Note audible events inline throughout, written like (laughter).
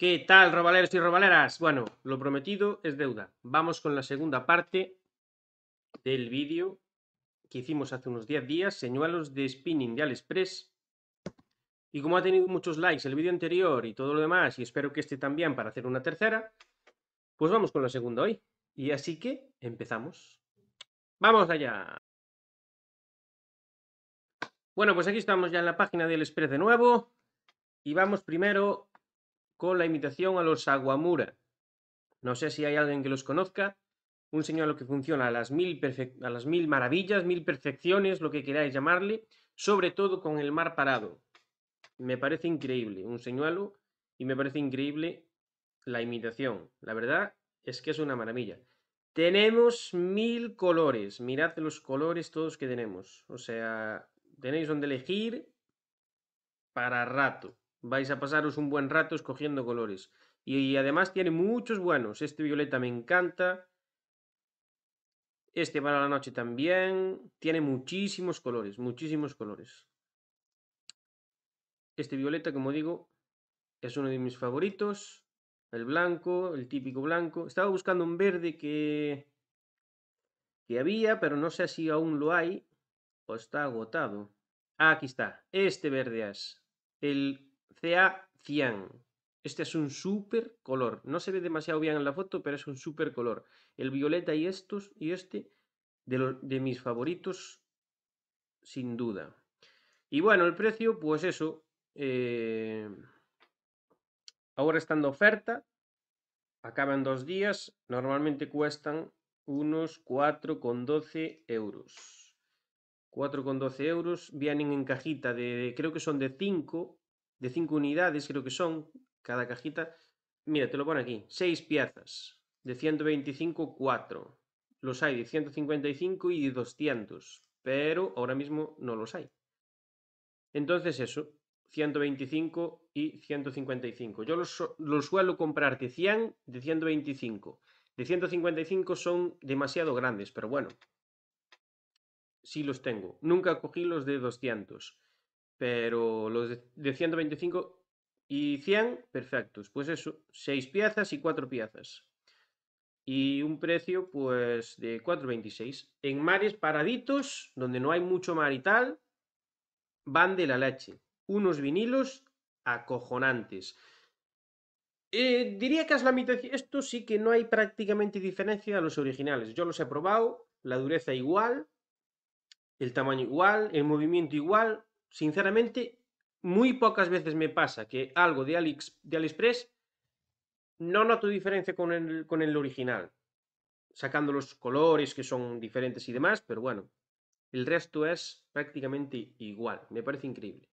¿Qué tal, robaleros y robaleras? Bueno, lo prometido es deuda. Vamos con la segunda parte del vídeo que hicimos hace unos 10 días, señuelos de spinning de Aliexpress. Y como ha tenido muchos likes el vídeo anterior y todo lo demás, y espero que este también para hacer una tercera, pues vamos con la segunda hoy. Y así que empezamos. ¡Vamos allá! Bueno, pues aquí estamos ya en la página de Aliexpress de nuevo. Y vamos primero con la imitación a los Aguamura. No sé si hay alguien que los conozca. Un señuelo que funciona a las, mil a las mil maravillas, mil perfecciones, lo que queráis llamarle, sobre todo con el mar parado. Me parece increíble, un señuelo, y me parece increíble la imitación. La verdad es que es una maravilla. Tenemos mil colores. Mirad los colores todos que tenemos. O sea, tenéis donde elegir para rato. Vais a pasaros un buen rato escogiendo colores. Y además tiene muchos buenos. Este violeta me encanta. Este para la noche también. Tiene muchísimos colores, muchísimos colores. Este violeta, como digo, es uno de mis favoritos. El blanco, el típico blanco. Estaba buscando un verde que, que había, pero no sé si aún lo hay o está agotado. Ah, aquí está. Este verde es el CA100. Este es un super color. No se ve demasiado bien en la foto, pero es un super color. El violeta y, estos, y este, de, mis favoritos, sin duda. Y bueno, el precio, pues eso. Eh, ahora estando en oferta. Acaban dos días. Normalmente cuestan unos 4,12 euros. 4,12 euros. Vienen en cajita de, creo que son de 5 de 5 unidades, creo que son, cada cajita. Mira, te lo pone aquí, 6 piezas, de 125, 4. Los hay de 155 y de 200, pero ahora mismo no los hay. Entonces eso, 125 y 155. Yo los, suelo comprar de 100, de 125. De 155 son demasiado grandes, pero bueno, sí los tengo. Nunca cogí los de 200 pero los de 125 y 100, perfectos. Pues eso, 6 piezas y 4 piezas. Y un precio, pues, de 4,26. En mares paraditos, donde no hay mucho mar y tal, van de la leche. Unos vinilos acojonantes. Eh, diría que es la mitad. Esto sí que no hay prácticamente diferencia a los originales. Yo los he probado, la dureza igual, el tamaño igual, el movimiento igual, sinceramente, muy pocas veces me pasa que algo de, de AliExpress no noto diferencia con el, con el original, sacando los colores que son diferentes y demás, pero bueno, el resto es prácticamente igual, me parece increíble.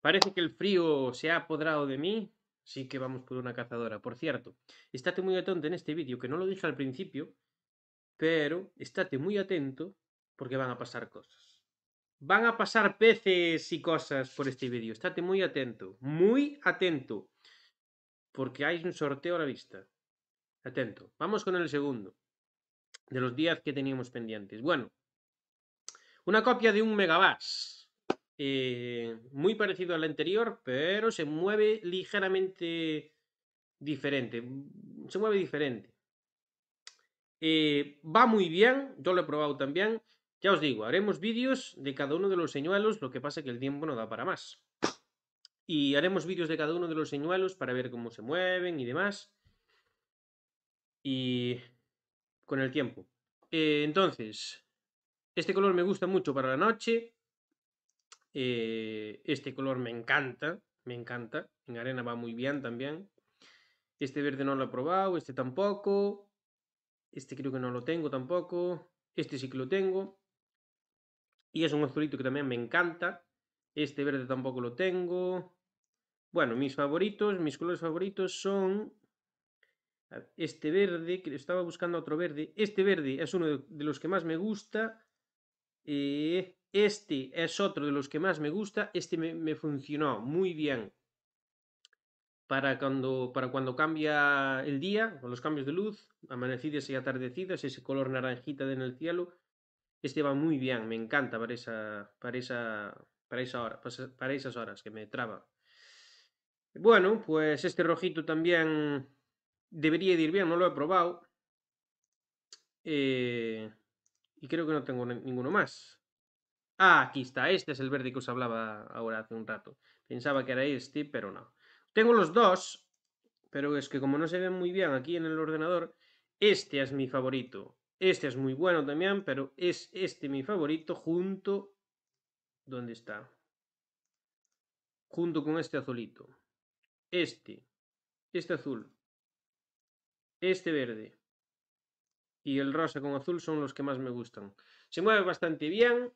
Parece que el frío se ha apoderado de mí, sí que vamos por una cazadora. Por cierto, estate muy atento en este vídeo, que no lo dije al principio, pero estate muy atento porque van a pasar cosas. Van a pasar peces y cosas por este vídeo. Estate muy atento, muy atento, porque hay un sorteo a la vista. Atento. Vamos con el segundo, de los días que teníamos pendientes. Bueno, una copia de un megabass. Eh, muy parecido al anterior, pero se mueve ligeramente diferente. Se mueve diferente. Eh, va muy bien, yo lo he probado también. Ya os digo, haremos vídeos de cada uno de los señuelos, lo que pasa que el tiempo no da para más. Y haremos vídeos de cada uno de los señuelos para ver cómo se mueven y demás. Y con el tiempo. Eh, entonces, este color me gusta mucho para la noche. Eh, este color me encanta, me encanta. En arena va muy bien también. Este verde no lo he probado, este tampoco. Este creo que no lo tengo tampoco. Este sí que lo tengo. Y es un azulito que también me encanta. Este verde tampoco lo tengo. Bueno, mis favoritos, mis colores favoritos son este verde, que estaba buscando otro verde. Este verde es uno de los que más me gusta. Eh, este es otro de los que más me gusta. Este me, funcionó muy bien para cuando, para cuando cambia el día, con los cambios de luz, amanecidas y atardecidas, ese color naranjita en el cielo, este va muy bien, me encanta para esa, para esa, para esa hora, pues, eh, para esas horas que me traba. Bueno, pues este rojito también debería ir bien, no lo he probado. Eh, y creo que no tengo ninguno más. Ah, aquí está, este es el verde que os hablaba ahora hace un rato. Pensaba que era este, pero no. Tengo los dos, pero es que como no se ven muy bien aquí en el ordenador, este es mi favorito. Este es muy bueno también, pero es este mi favorito junto... ¿Dónde está? Junto con este azulito. Este. Este azul. Este verde. Y el rosa con azul son los que más me gustan. Se mueve bastante bien.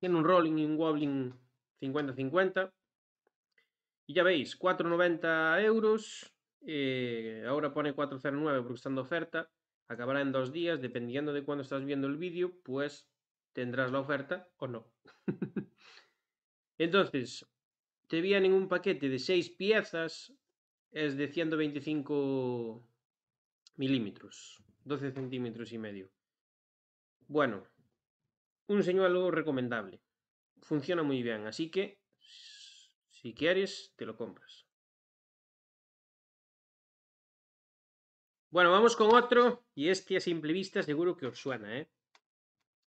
Tiene un rolling y un wobbling 50-50. Y ya veis, 4,90 euros. Eh, ahora pone 4,09 porque está en oferta acabará en dos días, dependiendo de cuándo estás viendo el vídeo, pues tendrás la oferta o no. (laughs) Entonces, te vienen un paquete de seis piezas, es de 125 milímetros, 12 centímetros y medio. Bueno, un señuelo recomendable. Funciona muy bien, así que si quieres, te lo compras. Bueno, vamos con otro, y este a simple vista seguro que os suena, ¿eh?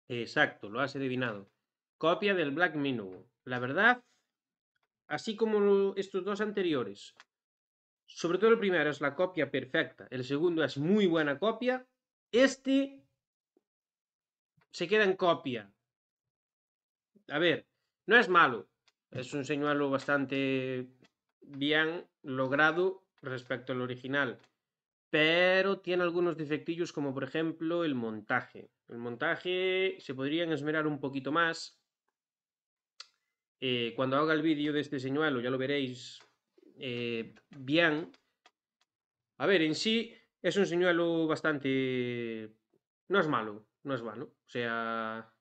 Exacto, lo has adivinado. Copia del Black Minnow. La verdad, así como estos dos anteriores, sobre todo el primero es la copia perfecta, el segundo es muy buena copia, este se queda en copia. A ver, no es malo, es un señuelo bastante bien logrado respecto al original pero tiene algunos defectillos como por ejemplo el montaje. El montaje se podrían esmerar un poquito más. Eh, cuando haga el vídeo de este señuelo ya lo veréis eh, bien. A ver, en sí es un señuelo bastante... no es malo, no es malo. O sea,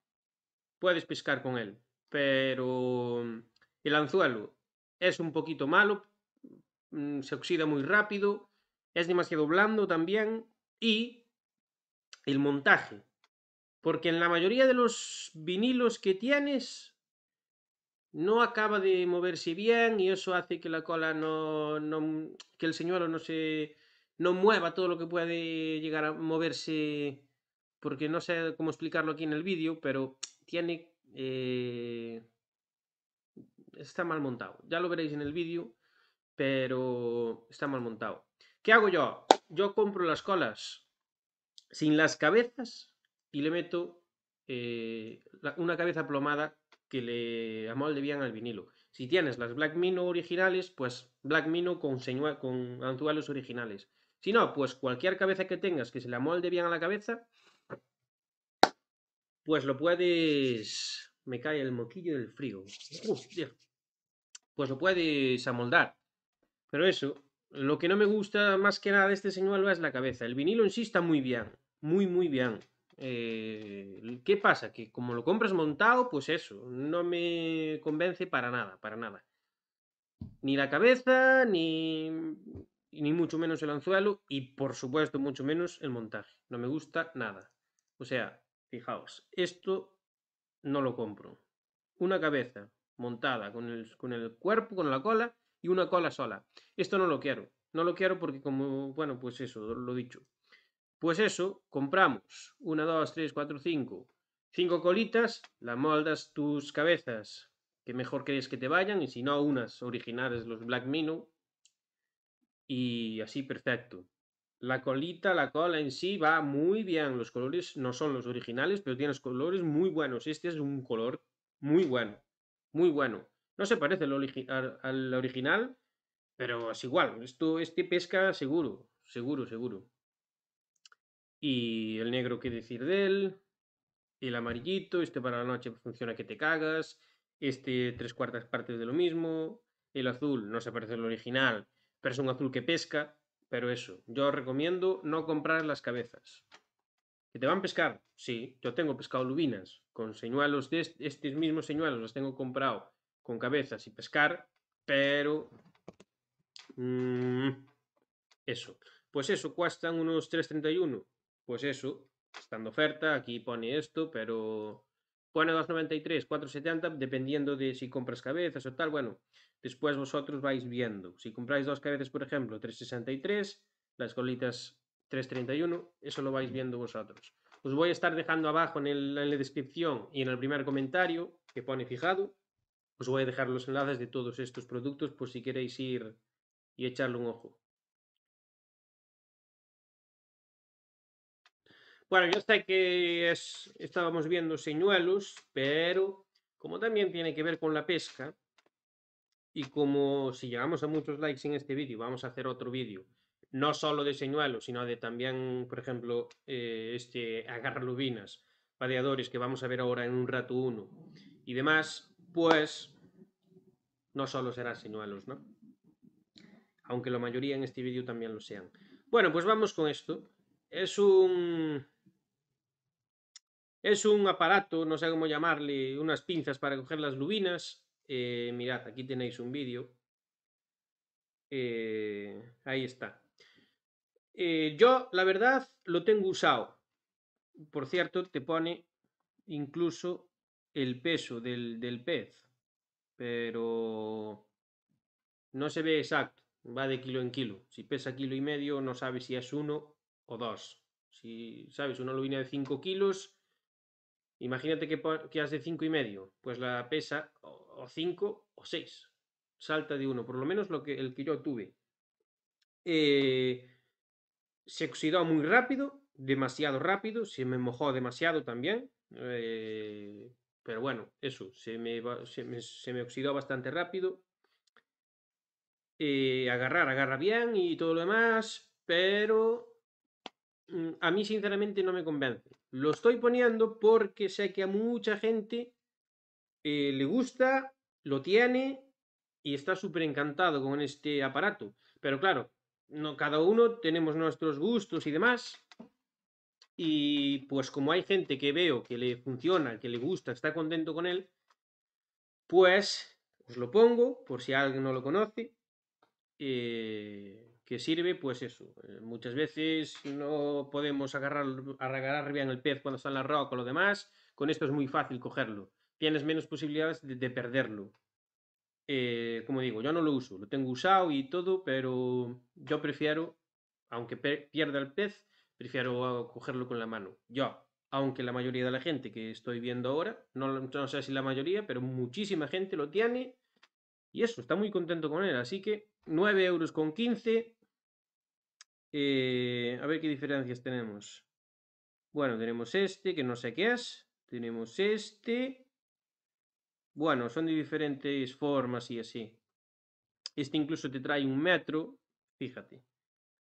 puedes pescar con él, pero mm, el anzuelo es un poquito malo, mm, se oxida muy rápido es demasiado blando también y el montaje. Porque en la mayoría de los vinilos que tienes no acaba de moverse bien y eso hace que la cola no, que el señuelo no se no mueva todo lo que puede llegar a moverse porque no sé cómo explicarlo aquí en el vídeo, pero tiene eh, está mal montado. Ya lo veréis en el vídeo, pero está mal montado. ¿Qué hago yo? Yo compro las colas sin las cabezas y le meto eh, una cabeza plomada que le amolde bien al vinilo. Si tienes las Black Mino originales, pues Black Mino con, anzuelos originales. Si no, pues cualquier cabeza que tengas que se le amolde bien a la cabeza, pues lo puedes... Me cae el moquillo del frío. pues lo puedes amoldar. Pero eso, lo que no me gusta más que nada de este señuelo es la cabeza. El vinilo en sí está muy bien, muy, muy bien. Eh, ¿Qué pasa? Que como lo compras montado, pues eso, no me convence para nada, para nada. Ni la cabeza, ni, ni mucho menos el anzuelo y por supuesto mucho menos el montaje. No me gusta nada. O sea, fijaos, esto no lo compro. Una cabeza montada con el, con el cuerpo, con la cola y una cola sola. Esto no lo quiero. No lo quiero porque como, bueno, pues eso, lo he dicho. Pues eso, compramos una dos tres cuatro cinco cinco colitas, La moldas tus cabezas que mejor crees que te vayan y si no, unas originales, los Black Minnow. Y así perfecto. La colita, la cola en sí va muy bien. Los colores no son los originales, pero tienes colores muy buenos. Este es un color muy bueno. Muy bueno. No se parece al, original, pero es igual. Esto, este pesca seguro, seguro, seguro. Y el negro, ¿qué decir de él? El amarillito, este para la noche funciona que te cagas. Este tres cuartas partes de lo mismo. El azul no se parece al original, pero es un azul que pesca. Pero eso, yo recomiendo no comprar las cabezas. ¿Que te van a pescar? Sí, yo tengo pescado lubinas con señuelos de estos mismos señuelos, los tengo comprado con cabezas y pescar, pero... Mm, eso. Pues eso, cuestan unos 3.31. Pues eso, estando oferta, aquí pone esto, pero pone 2.93, 4.70, dependiendo de si compras cabezas o tal. Bueno, después vosotros vais viendo. Si compráis dos cabezas, por ejemplo, 3.63, las colitas 3.31, eso lo vais viendo vosotros. Os voy a estar dejando abajo en la descripción y en el primer comentario que pone fijado os voy a dejar los enlaces de todos estos productos por si queréis ir y echarle un ojo. Bueno, yo sé que estábamos viendo señuelos, pero como también tiene que ver con la pesca, y como si llegamos a muchos likes en este vídeo, vamos a hacer otro vídeo, no solo de señuelos, sino de también, por ejemplo, eh, este agarralubinas, padeadores, que vamos a ver ahora en un rato uno, y demás, pues no solo será sinuelos, ¿no? Aunque la mayoría en este vídeo también lo sean. Bueno, pues vamos con esto. Es un... Es un aparato, no sé cómo llamarle, unas pinzas para coger las lubinas. Eh, mirad, aquí tenéis un vídeo. Eh, ahí está. Eh, yo, la verdad, lo tengo usado. Por cierto, te pone incluso el peso del, del pez, pero no se ve exacto, va de kilo en kilo. Si pesa kilo y medio, no sabes si es uno o dos. Si sabes una lubina de 5 kilos, imagínate que, que hace cinco y medio, pues la pesa o 5 o 6. Salta de uno, por lo menos lo que, el que yo tuve. Eh, se oxidó muy rápido, demasiado rápido, se me mojó demasiado también. Eh, pero bueno, eso, se me, se me, oxidó bastante rápido. Eh, agarrar, agarra bien y todo lo demás, pero mm, a mí sinceramente no me convence. Lo estoy poniendo porque sé que a mucha gente eh, le gusta, lo tiene y está súper encantado con este aparato. Pero claro, no, cada uno tenemos nuestros gustos y demás. Y pues como hay gente que veo que le funciona, que le gusta, está contento con él, pues os lo pongo por si alguien no lo conoce, eh, que sirve pues eso. Eh, muchas veces no podemos agarrar, agarrar bien el pez cuando está en la roca o lo demás, con esto es muy fácil cogerlo. Tienes menos posibilidades de, perderlo. Eh, como digo, yo no lo uso, lo tengo usado y todo, pero yo prefiero, aunque pierda el pez, prefiero cogerlo con la mano. Yo, aunque la mayoría de la gente que estoy viendo ahora, no, no sé si la mayoría, pero muchísima gente lo tiene y eso, está muy contento con él. Así que 9 euros con 15. Eh, a ver qué diferencias tenemos. Bueno, tenemos este, que no sé qué es. Tenemos este. Bueno, son de diferentes formas y así. Este incluso te trae un metro. Fíjate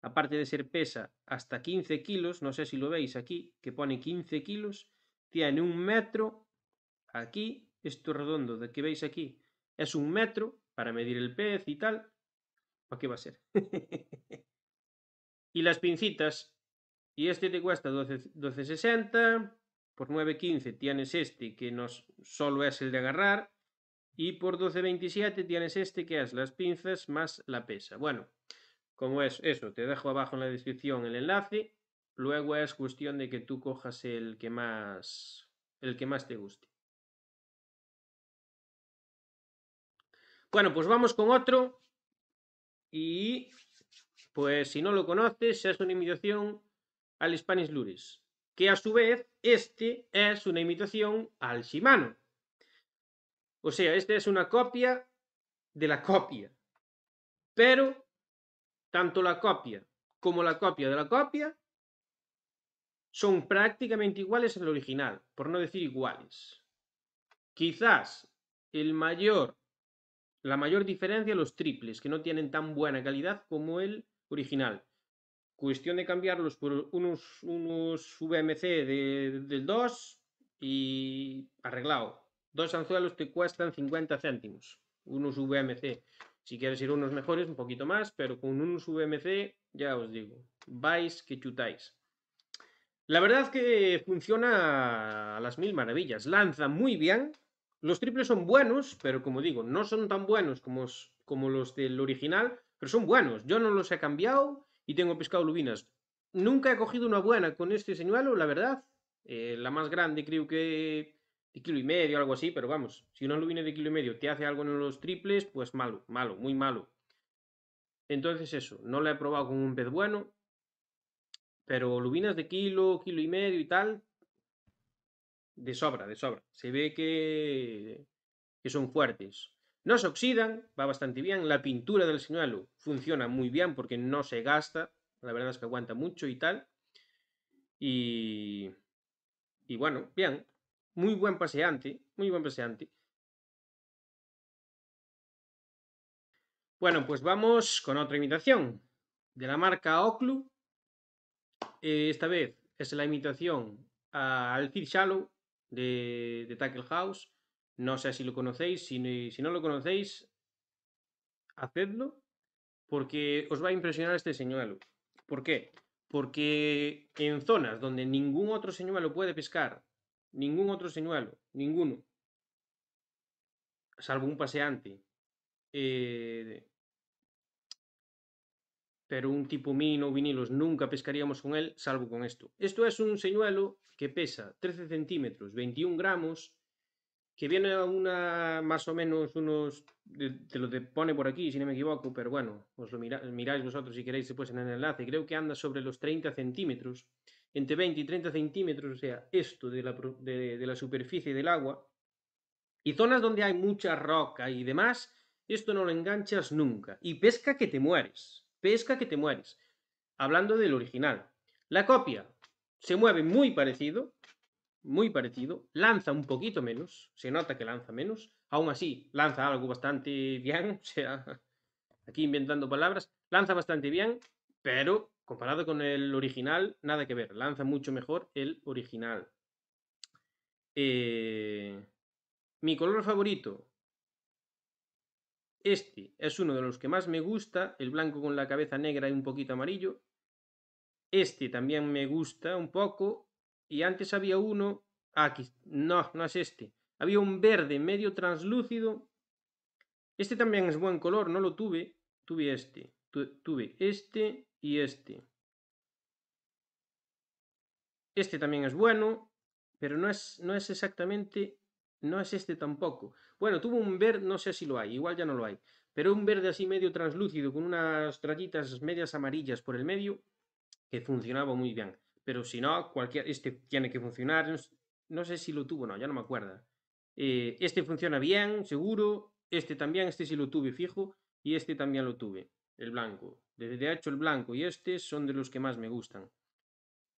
aparte de ser pesa hasta 15 kilos, no sé si lo veis aquí, que pone 15 kilos, tiene un metro aquí, esto redondo de que veis aquí, es un metro para medir el pez y tal, ¿para qué va a ser? (laughs) y las pincitas, y este te cuesta 12,60, 12, por 9,15 tienes este que no solo es el de agarrar, y por 12,27 tienes este que es las pinzas más la pesa. Bueno, como es eso, te dejo abajo en la descripción el enlace, luego es cuestión de que tú cojas el que más, el que más te guste. Bueno, pues vamos con otro y pues si no lo conoces, es una imitación al Spanish Luris, que a su vez este es una imitación al Shimano. O sea, este es una copia de la copia, pero tanto la copia como la copia de la copia son prácticamente iguales al original, por no decir iguales. Quizás el mayor, la mayor diferencia los triples, que no tienen tan buena calidad como el original. Cuestión de cambiarlos por unos, unos VMC del 2 y arreglado. Dos anzuelos te cuestan 50 céntimos, unos VMC. Si quieres ir unos mejores, un poquito más, pero con unos VMC, ya os digo, vais que chutáis. La verdad que funciona a las mil maravillas. Lanza muy bien. Los triples son buenos, pero como digo, no son tan buenos como, los del original, pero son buenos. Yo no los he cambiado y tengo pescado lubinas. Nunca he cogido una buena con este señuelo, la verdad. Eh, la más grande creo que de kilo y medio, algo así, pero vamos, si una lubina de kilo y medio te hace algo en los triples, pues malo, malo, muy malo. Entonces eso, no la he probado con un pez bueno, pero lubinas de kilo, kilo y medio y tal, de sobra, de sobra. Se ve que, que son fuertes. No se oxidan, va bastante bien. La pintura del señuelo funciona muy bien porque no se gasta. La verdad es que aguanta mucho y tal. Y, y bueno, bien muy buen paseante, muy buen paseante. Bueno, pues vamos con otra imitación de la marca Oclu. Eh, esta vez es la imitación al Kid Shallow de, Tackle House. No sé si lo conocéis, si, si no lo conocéis, hacedlo porque os va a impresionar este señuelo. ¿Por qué? Porque en zonas donde ningún otro señuelo puede pescar Ningún otro señuelo, ninguno. Salvo un paseante. Eh, pero un tipo mino vinilos nunca pescaríamos con él, salvo con esto. Esto es un señuelo que pesa 13 centímetros, 21 gramos, que viene a una más o menos unos, te lo pone por aquí si no me equivoco, pero bueno, os lo miráis vosotros si queréis después en el enlace, creo que anda sobre los 30 centímetros entre 20 y 30 centímetros, o sea, esto de la, superficie del agua, y zonas donde hay mucha roca y demás, esto no lo enganchas nunca. Y pesca que te mueres, pesca que te mueres. Hablando del original. La copia se mueve muy parecido, muy parecido, lanza un poquito menos, se nota que lanza menos, aún así lanza algo bastante (laughs) bien, o sea, aquí inventando palabras, lanza bastante bien, pero comparado con el original, nada que ver. Lanza mucho mejor el original. Eh, mi color favorito. Este es uno de los que más me gusta, el blanco con la cabeza negra y un poquito amarillo. Este también me gusta un poco. Y antes había uno... Ah, aquí. No, no es este. Había un verde medio translúcido. Este también es buen color, no lo tuve. Tuve este. tuve este y este. Este también es bueno, pero no es, no es exactamente, no es este tampoco. Bueno, tuvo un verde, no sé si lo hay, igual ya no lo hay, pero un verde así medio translúcido con unas rayitas medias amarillas por el medio que funcionaba muy bien. Pero si no, cualquier, este tiene que funcionar, no sé si lo tuvo, no, ya no me acuerdo. Eh, este funciona bien, seguro, este también, este sí lo tuve fijo, y este también lo tuve, el blanco desde hecho, el blanco y este son de los que más me gustan.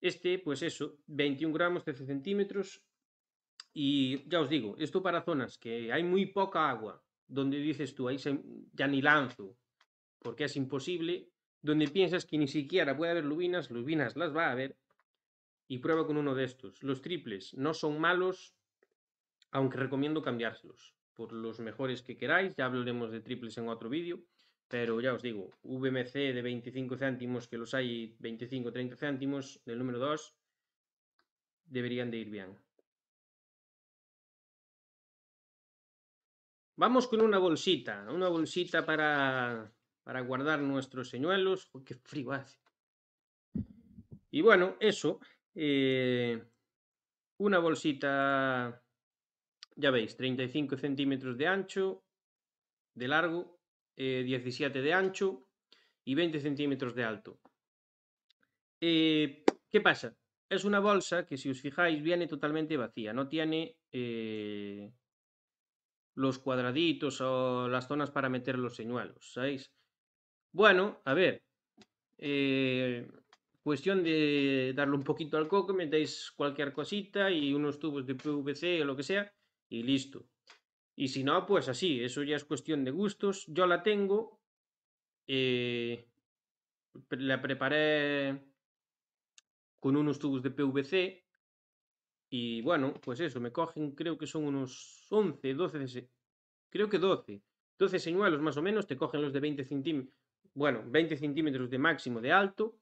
Este, pues eso, 21 gramos, 13 centímetros. Y ya os digo, esto para zonas que hay muy poca agua, donde dices tú, ahí ya ni lanzo, porque es imposible, donde piensas que ni siquiera puede haber lubinas, lubinas las va a haber, y prueba con uno de estos. Los triples no son malos, aunque recomiendo cambiárselos por los mejores que queráis, ya hablaremos de triples en otro vídeo pero ya os digo, VMC de 25 céntimos, que los hay 25-30 céntimos, del número 2, deberían de ir bien. Vamos con una bolsita, una bolsita para, para guardar nuestros señuelos. ¡Qué frío hace! Y bueno, eso, eh, una bolsita, ya veis, 35 centímetros de ancho, de largo, 17 eh, de ancho y 20 centímetros de alto. Eh, ¿Qué pasa? Es una bolsa que si os fijáis viene totalmente vacía, no tiene eh, los cuadraditos o las zonas para meter los señuelos, ¿sabéis? Bueno, a ver, cuestión de darle un poquito al coco, metéis cualquier cosita y unos tubos de PVC o lo que sea y listo. Y si no, pues así, eso ya es cuestión de gustos. Yo la tengo, eh, la preparé con unos tubos de PVC y bueno, pues eso, me cogen creo que son unos 11, 12, creo que 12, 12 señuelos más o menos, te cogen los de 20 centímetros, bueno, 20 centímetros de máximo de alto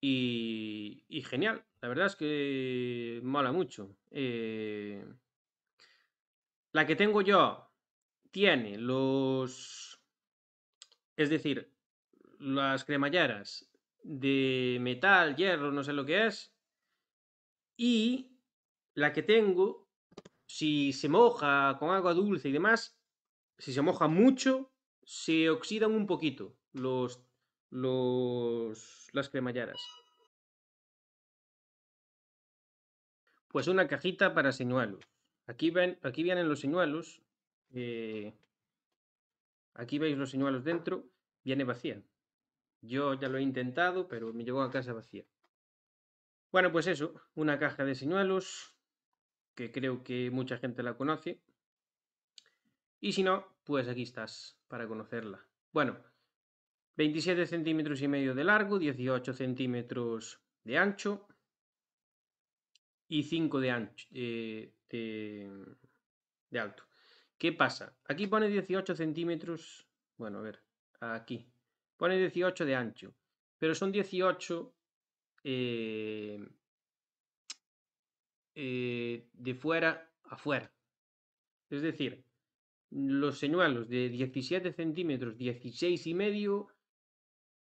y, y genial, la verdad es que mola mucho. Eh, la que tengo yo tiene los... Es decir, las cremalleras de metal, hierro, no sé lo que es. Y la que tengo, si se moja con agua dulce y demás, si se moja mucho, se oxidan un poquito los, las cremalleras. Pues una cajita para señuelos. Aquí, ven, aquí vienen los señuelos. Eh, aquí veis los señuelos dentro. Viene vacía. Yo ya lo he intentado, pero me llegó a casa vacía. Bueno, pues eso, una caja de señuelos, que creo que mucha gente la conoce. Y si no, pues aquí estás para conocerla. Bueno, 27 centímetros y medio de largo, 18 centímetros de ancho y 5 de ancho. Eh, de, eh, de alto. ¿Qué pasa? Aquí pone 18 centímetros, bueno, a ver, aquí. Pone 18 de ancho, pero son 18 eh, eh, de fuera a fuera. Es decir, los señuelos de 17 centímetros, 16 y medio,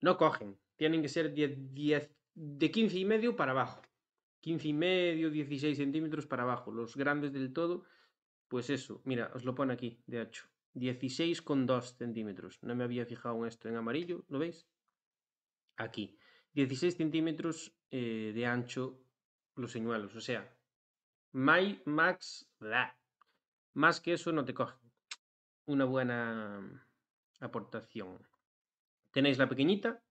no cogen. Tienen que ser 10, de 15 y medio para abajo. 15 y medio, 16 centímetros para abajo. Los grandes del todo, pues eso, mira, os lo pone aquí, de hecho. 16,2 centímetros. No me había fijado en esto en amarillo, ¿lo veis? Aquí. 16 centímetros eh, de ancho los señuelos. O sea, my, max, más que eso no te coge Una buena mm, aportación. Tenéis la pequeñita,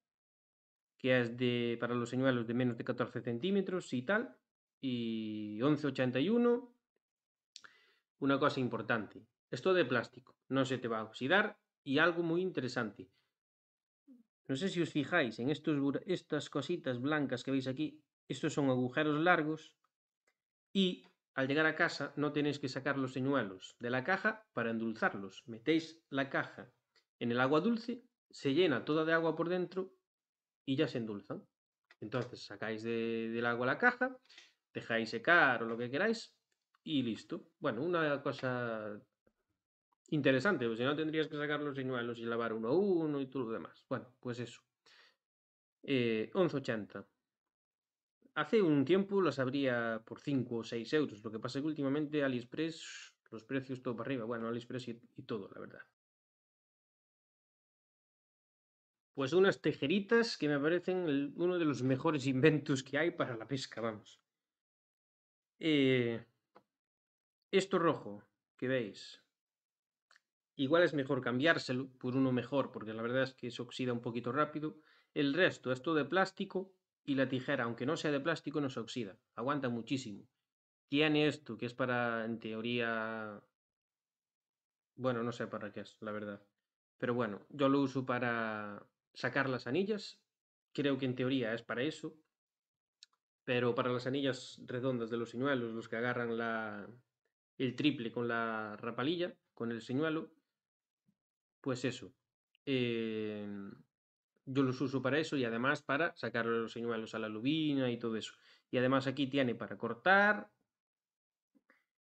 que es de, para los señuelos de menos de 14 centímetros y tal, y 1181. Una cosa importante, esto de plástico no se te va a oxidar y algo muy interesante. No sé si os fijáis en estos, estas cositas blancas que veis aquí, estos son agujeros largos y al llegar a casa no tenéis que sacar los señuelos de la caja para endulzarlos. Metéis la caja en el agua dulce, se llena toda de agua por dentro y ya se endulzan. Entonces sacáis del agua la caja, dejáis secar o lo que queráis y listo. Bueno, una cosa interesante, porque si no tendrías que sacarlos y y lavar uno a uno y todo lo demás. Bueno, pues eso. 11.80. Eh, Hace un tiempo los habría por 5 o 6 euros, lo que pasa es que últimamente AliExpress, los precios todo para arriba, bueno, AliExpress y todo, la verdad. Pues unas tijeritas que me parecen uno de los mejores inventos que hay para la pesca, vamos. Eh, esto rojo que veis, igual es mejor cambiárselo por uno mejor, porque la verdad es que se oxida un poquito rápido. El resto, esto de plástico y la tijera, aunque no sea de plástico, no se oxida, aguanta muchísimo. Tiene esto, que es para, en teoría, bueno, no sé para qué es, la verdad. Pero bueno, yo lo uso para sacar las anillas. Creo que en teoría es para eso. Pero para las anillas redondas de los señuelos, los que agarran la, el triple con la rapalilla, con el señuelo, pues eso. Em, yo los uso para eso y además para sacar los señuelos a la lubina y todo eso. Y además aquí tiene para cortar.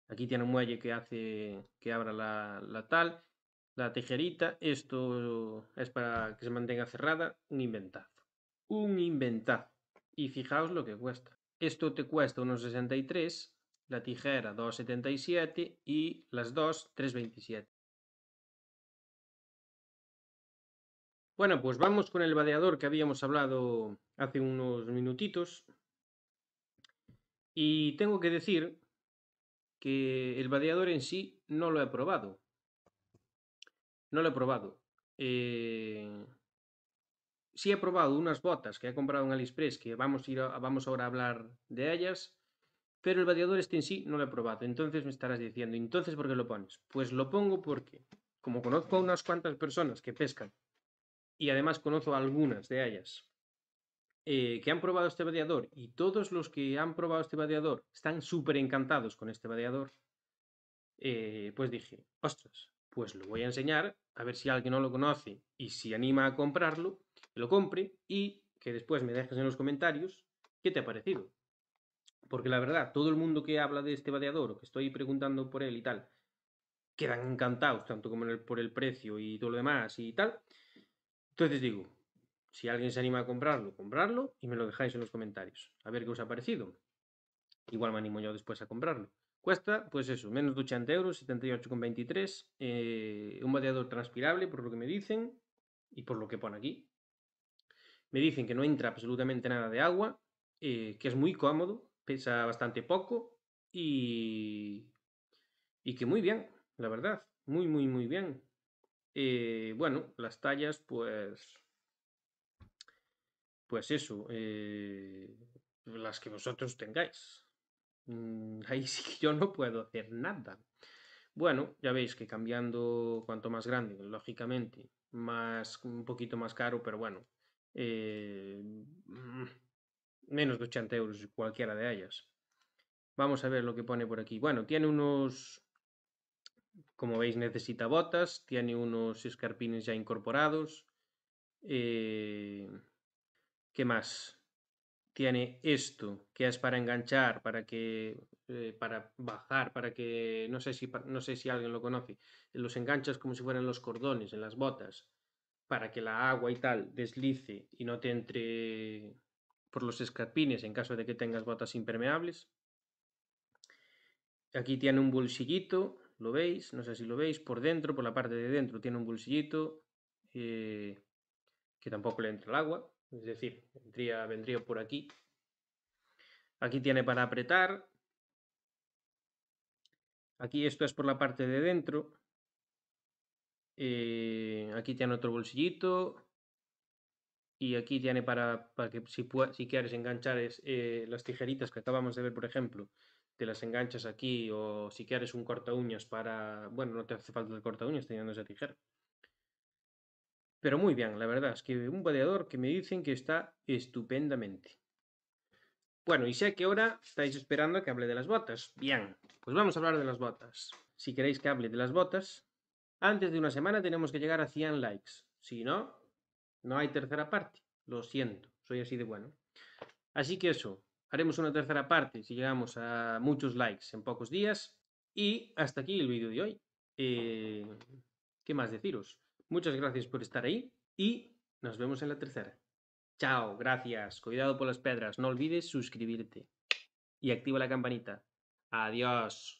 Aquí tiene un muelle que hace que abra la, la tal. La tijerita, esto es para que se mantenga cerrada, un inventazo. Un inventazo. Y fijaos lo que cuesta. Esto te cuesta unos 63, la tijera 2,77 y las dos 3,27. Bueno, pues vamos con el vadeador que habíamos hablado hace unos minutitos. Y tengo que decir que el vadeador en sí no lo he probado. No lo he probado. Eh, sí he probado unas botas que he comprado en AliExpress, que vamos, a ir vamos ahora a hablar de ellas, pero el vadeador este en sí no lo he probado. Entonces me estarás diciendo, entonces ¿por qué lo pones? Pues lo pongo porque, como conozco a unas cuantas personas que pescan, y además conozco a algunas de ellas, eh, que han probado este vadeador, y todos los que han probado este vadeador están súper encantados con este vadeador, eh, pues dije, ostras, pues lo voy a enseñar, a ver si alguien no lo conoce y si anima a comprarlo, que lo compre y que después me dejes en los comentarios qué te ha parecido. Porque la verdad, todo el mundo que habla de este vadeador o que estoy preguntando por él y tal, quedan encantados, tanto como por el precio y todo lo demás y tal. Entonces digo, si alguien se anima a comprarlo, comprarlo y me lo dejáis en los comentarios. A ver qué os ha parecido. Igual me animo yo después a comprarlo. Cuesta, pues eso, menos de 80 euros, 78,23. Eh, un bateador transpirable, por lo que me dicen y por lo que pone aquí. Me dicen que no entra absolutamente nada de agua, eh, que es muy cómodo, pesa bastante poco y, y que muy bien, la verdad. Muy, muy, muy bien. Eh, bueno, las tallas, pues. Pues eso. las que vosotros tengáis. Mm, ahí (laughs) sí que yo no puedo hacer nada. Bueno, ya veis que cambiando cuanto más grande, lógicamente, más un poquito más caro, pero bueno, eh, mm, menos de 80 euros cualquiera de ellas. Vamos a ver lo que pone por aquí. Bueno, tiene unos, como veis, necesita botas, tiene unos escarpines ya incorporados. Eh, ¿Qué más? tiene esto, que es para enganchar, para que eh, para bajar, para que no sé si no sé si alguien lo conoce, los enganchas como si fueran los cordones en las botas, para que la agua y tal deslice y no te entre por los escarpines en caso de que tengas botas impermeables. Aquí tiene un bolsillito, lo veis, no sé si lo veis, por dentro, por la parte de dentro tiene un bolsillito eh, que tampoco le entra el agua es decir, vendría, por aquí. Aquí tiene para apretar. Aquí esto es por la parte de dentro. Eh, aquí tiene otro bolsillito. Y aquí tiene para, que si, quieres enganchar eh, las tijeritas que acabamos de ver, por ejemplo, te las enganchas aquí o si quieres un corta uñas para... Bueno, no te hace falta el corta uñas teniendo esa tijera. Pero muy bien, la verdad es que un badeador que me dicen que está estupendamente. Bueno, y sé que ahora estáis esperando que hable de las botas. Bien, pues vamos a hablar de las botas. Si queréis que hable de las botas, antes de una semana tenemos que llegar a 100 likes. Si no, no hay tercera parte. Lo siento, soy así de bueno. Así que eso, haremos una tercera parte si llegamos a muchos likes en pocos días. Y hasta aquí el vídeo de hoy. Eh, ¿Qué más deciros? Muchas gracias por estar ahí y nos vemos en la tercera. Chao, gracias, cuidado por las piedras, no olvides suscribirte y activa la campanita. Adiós.